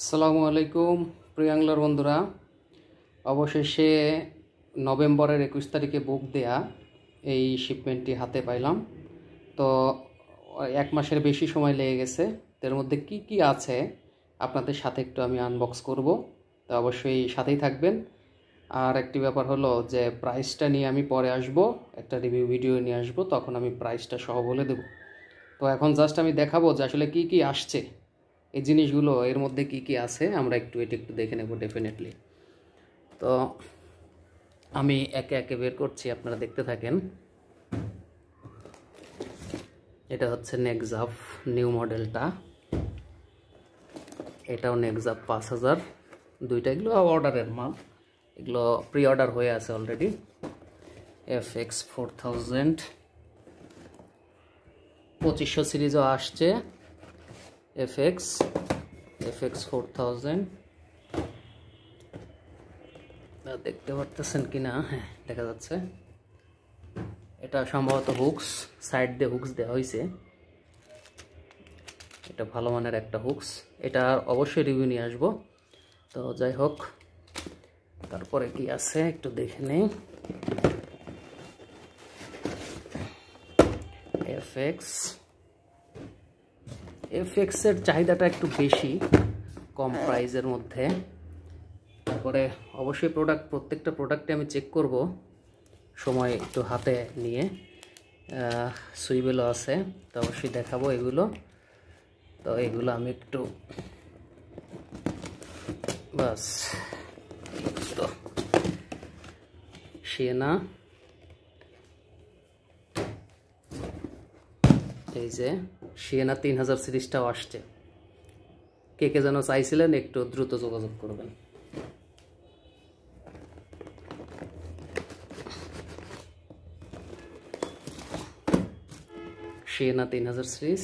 আসসালামু আলাইকুম প্রিয়াংলার বন্ধুরা অবশেষে নভেম্বরের একুশ তারিখে বুক দেয়া এই শিপমেন্টটি হাতে পাইলাম তো এক মাসের বেশি সময় লেগে গেছে এর মধ্যে কি কি আছে আপনাদের সাথে একটু আমি আনবক্স করব তো অবশ্যই সাথেই থাকবেন আর একটি ব্যাপার হলো যে প্রাইসটা নিয়ে আমি পরে আসব একটা রিভিউ ভিডিও নিয়ে আসব তখন আমি প্রাইসটা সহ বলে দেব তো এখন জাস্ট আমি দেখাবো যে আসলে কি কি আসছে এই জিনিসগুলো এর মধ্যে কি কি আছে আমরা একটু এটা একটু দেখে নেব ডেফিনেটলি তো আমি একে একে বের করছি আপনারা দেখতে থাকেন এটা হচ্ছে নেক্সাপ নিউ মডেলটা এটাও নেক্সাপ পাঁচ হাজার দুইটা এগুলো অর্ডারের মাল এগুলো প্রি অর্ডার হয়ে আছে already F X four thousand পঁচিশশো সিরিজও আসছে fx fx 4000 দেখতে পারতেছেন কিনা হ্যাঁ দেখা যাচ্ছে এটা সম্ভবত হুকস সাইড দিয়ে হুকস দেওয়া হয়েছে এটা ভালো মানের একটা হুকস এটা অবশ্যই রিভিউ নিয়ে আসবো তো যাই হোক তারপরে কি আছে একটু দেখে নেই এফ এক্স এফএক্সের চাহিদাটা একটু বেশি কম প্রাইজের মধ্যে তারপরে অবশ্যই প্রোডাক্ট প্রত্যেকটা প্রোডাক্টে আমি চেক করব সময় একটু হাতে নিয়ে সুইবেলও আছে তো অবশ্যই দেখাবো এগুলো তো এগুলো আমি একটু বাস তো সেনা এই যে সিয়েনা তিন হাজার সিরিজটাও আসছে কে কে যেন চাইছিলেন একটু দ্রুত যোগাযোগ করবেন সিয়েনা তিন হাজার সিরিজ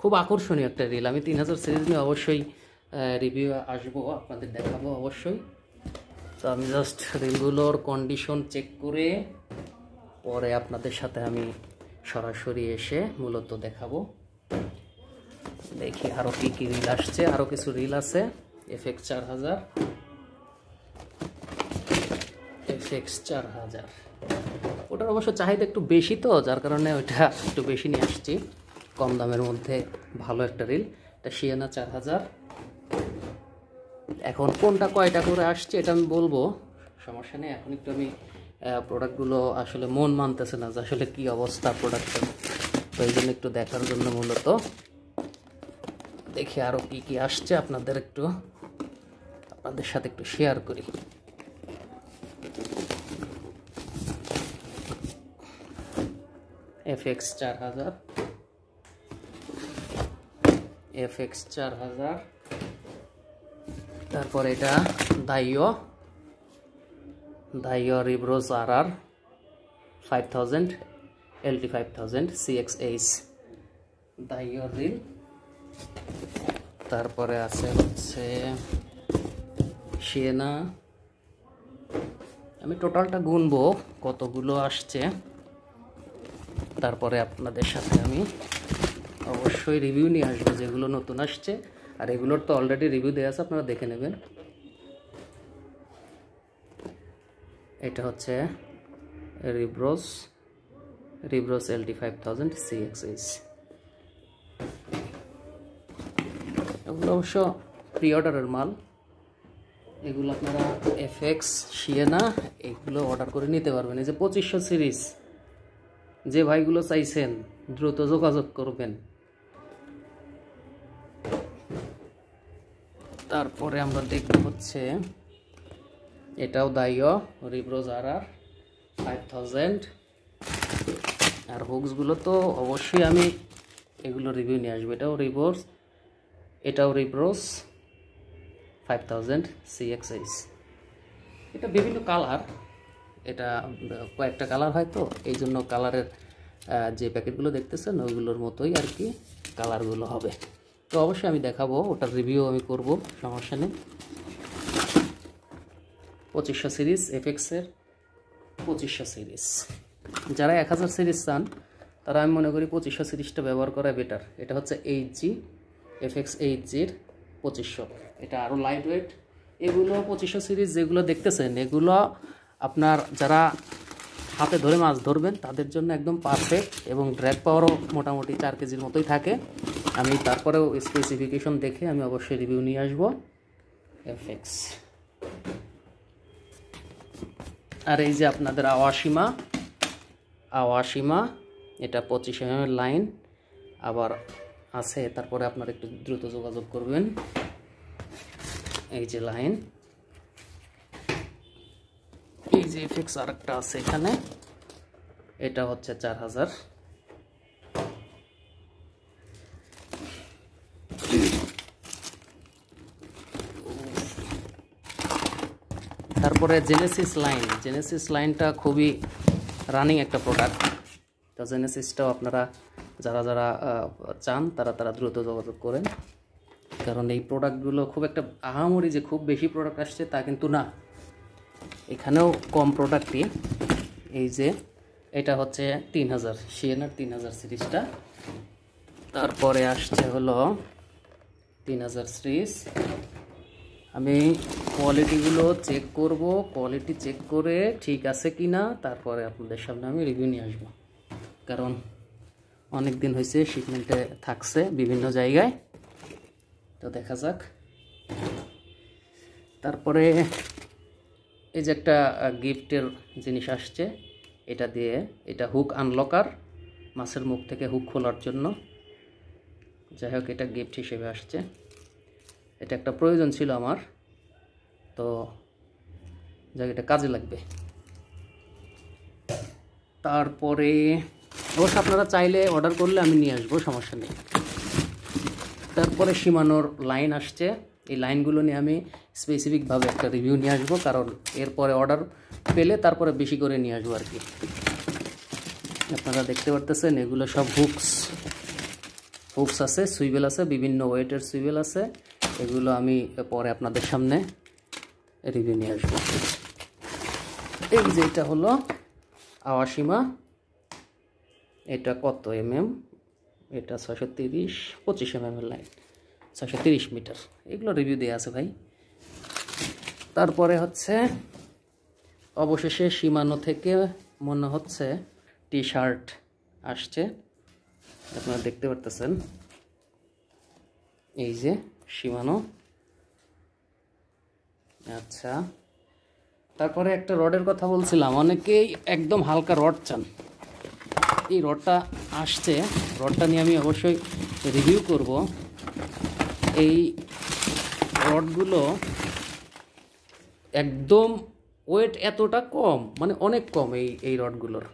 খুব আকর্ষণীয় একটা রিল আমি তিন হাজার সিরিজ নিয়ে অবশ্যই রিভিউ আসবো আপনাদের দেখাবো অবশ্যই তো আমি জাস্ট রিলগুলোর কন্ডিশন চেক করে পরে আপনাদের সাথে আমি সরাসরি এসে মূলত দেখাবো দেখি আরো কি কি রিল আসছে আরও কিছু রিল আছে এফেক্ট চার হাজার এফএক্স চার হাজার ওটার অবশ্য চাহিদা একটু বেশি তো যার কারণে ওইটা একটু বেশি নিয়ে আসছি কম দামের মধ্যে ভালো একটা রিল এটা শিয়ানা চার হাজার এখন কোনটা কয়টা করে আসছে এটা আমি বলবো সমস্যা নেই এখন একটু আমি প্রোডাক্টগুলো আসলে মন মানতেছে না যে আসলে কি অবস্থা প্রোডাক্টের তো এই জন্য একটু দেখার জন্য মূলত দেখি আরও কি কি আসছে আপনাদের একটু আপনাদের সাথে একটু শেয়ার করি এফ এক্স চার হাজার এফ এক্স চার হাজার তারপর এটা দায়ীয় আর the your Rebros RR 5000 LT 5000 CXH এইচ your reel তারপরে আছে হচ্ছে সেনা আমি টোটালটা গুনবো কতগুলো আসছে তারপরে আপনাদের সাথে আমি অবশ্যই রিভিউ নিয়ে আসবো যেগুলো নতুন আসছে আর এগুলোর তো অলরেডি রিভিউ দেওয়া আছে আপনারা দেখে নেবেন এটা হচ্ছে Rebros Rebros LT five thousand CXS এগুলো অবশ্য প্রি অর্ডারের মাল এগুলো আপনারা এফ এক্স শিয়েনা এগুলো অর্ডার করে নিতে পারবেন এই যে পঁচিশশো সিরিজ যে ভাইগুলো চাইছেন দ্রুত যোগাযোগ করবেন তারপরে আমরা দেখব হচ্ছে এটাও দায়ীয় রিব্রোজ আর আর ফাইভ আর হুকসগুলো তো অবশ্যই আমি এগুলো রিভিউ নিয়ে আসবো এটাও রিবোর্স এটাও রিব্রোস ফাইভ এটা বিভিন্ন কালার এটা কয়েকটা কালার হয় তো এই জন্য কালারের যে প্যাকেটগুলো দেখতেছেন ওইগুলোর মতোই আর কি কালারগুলো হবে তো অবশ্যই আমি দেখাবো ওটার রিভিউ আমি করব সমস্যা নেই পঁচিশশো সিরিজ এফএক্সের পঁচিশশো সিরিজ যারা এক হাজার সিরিজ চান তারা আমি মনে করি পঁচিশশো সিরিজটা ব্যবহার করা বেটার এটা হচ্ছে এইচ জি এফএক্স এইচ জির পঁচিশশো এটা আরও লাইট ওয়েট এগুলো পঁচিশশো সিরিজ যেগুলো দেখতেছেন এগুলো আপনার যারা হাতে ধরে মাছ ধরবেন তাদের জন্য একদম পারফেক্ট এবং ড্র্যাক পাওয়ারও মোটামুটি চার কেজির মতোই থাকে আমি তারপরেও স্পেসিফিকেশন দেখে আমি অবশ্যই রিভিউ নিয়ে আসবো এফএক্স আর এই যে আপনাদের আওয়াসীমা আওয়াসীমা এটা পঁচিশ এম লাইন আবার আছে তারপরে আপনারা একটু দ্রুত যোগাযোগ করবেন এই যে লাইন এই যে ফিক্স আরেকটা আছে এখানে এটা হচ্ছে চার হাজার তারপরে জেনেসিস লাইন জেনেসিস লাইনটা খুবই রানিং একটা প্রোডাক্ট তো জেনেসিসটাও আপনারা যারা যারা চান তারা তারা দ্রুত যোগাযোগ করেন কারণ এই প্রোডাক্টগুলো খুব একটা আহামরি যে খুব বেশি প্রোডাক্ট আসছে তা কিন্তু না এখানেও কম প্রোডাক্টটি এই যে এটা হচ্ছে তিন হাজার সিএনআর তিন হাজার সিরিজটা তারপরে আসছে হলো তিন হাজার সিরিজ আমি কোয়ালিটিগুলো চেক করব কোয়ালিটি চেক করে ঠিক আছে কি না তারপরে আপনাদের সামনে আমি রিভিউ নিয়ে আসবো কারণ অনেক দিন হয়েছে শিপমেন্টে থাকছে বিভিন্ন জায়গায় তো দেখা যাক তারপরে এই যে একটা গিফটের জিনিস আসছে এটা দিয়ে এটা হুক আনলকার মাছের মুখ থেকে হুক খোলার জন্য যাই হোক এটা গিফট হিসেবে আসছে এটা একটা প্রয়োজন ছিল আমার তো যাক এটা কাজে লাগবে তারপরে অবশ্য আপনারা চাইলে অর্ডার করলে আমি নিয়ে আসবো সমস্যা নেই তারপরে সীমানোর লাইন আসছে এই লাইনগুলো নিয়ে আমি স্পেসিফিকভাবে একটা রিভিউ নিয়ে আসবো কারণ এরপরে অর্ডার পেলে তারপরে বেশি করে নিয়ে আসবো আর কি আপনারা দেখতে পারতেছেন এগুলো সব হুকস হুকস আছে সুইবেল আছে বিভিন্ন ওয়েটের সুইবেল আছে এগুলো আমি পরে আপনাদের সামনে রিভিউ নিয়ে আসবো এই যে এটা হলো আওয়াসীমা এটা কত এম এম এটা ছয়শো তিরিশ পঁচিশ এম এর লাইন ছয়শো তিরিশ মিটার এগুলো রিভিউ দেওয়া আছে ভাই তারপরে হচ্ছে অবশেষে সীমানো থেকে মনে হচ্ছে টি শার্ট আসছে আপনারা দেখতে পারতেছেন এই যে সীমানো আচ্ছা তারপরে একটা রডের কথা বলছিলাম অনেকেই একদম হালকা রড চান এই রডটা আসছে রডটা নিয়ে আমি অবশ্যই রিভিউ করব এই রডগুলো একদম ওয়েট এতটা কম মানে অনেক কম এই এই রডগুলোর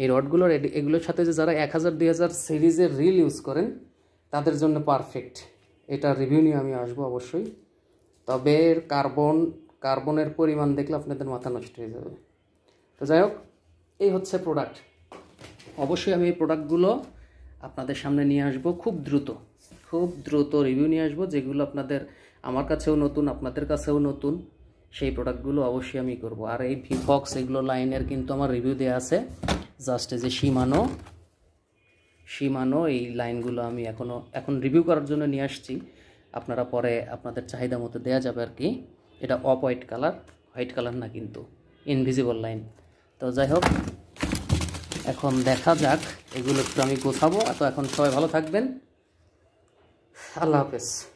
এই রডগুলোর এগুলোর সাথে যে যারা এক হাজার দুই হাজার সিরিজের রিল ইউজ করেন তাদের জন্য পারফেক্ট এটা রিভিউ নিয়ে আমি আসবো অবশ্যই তবে এর কার্বন কার্বনের পরিমাণ দেখলে আপনাদের মাথা নষ্ট হয়ে যাবে তো যাই হোক এই হচ্ছে প্রোডাক্ট অবশ্যই আমি এই প্রোডাক্টগুলো আপনাদের সামনে নিয়ে আসব খুব দ্রুত খুব দ্রুত রিভিউ নিয়ে আসবো যেগুলো আপনাদের আমার কাছেও নতুন আপনাদের কাছেও নতুন সেই প্রোডাক্টগুলো অবশ্যই আমি করব আর এই ভিফক্স এগুলো লাইনের কিন্তু আমার রিভিউ দেওয়া আছে জাস্ট যে সীমানো সীমানো এই লাইনগুলো আমি এখনও এখন রিভিউ করার জন্য নিয়ে আসছি আপনারা পরে আপনাদের চাহিদা মতো দেওয়া যাবে আর কি এটা off white colour white colour না কিন্তু ইনভিজিবল লাইন তো যাই হোক এখন দেখা যাক এগুলো একটু আমি গোছাবো তো এখন সবাই ভালো থাকবেন আল্লাহ হাফেজ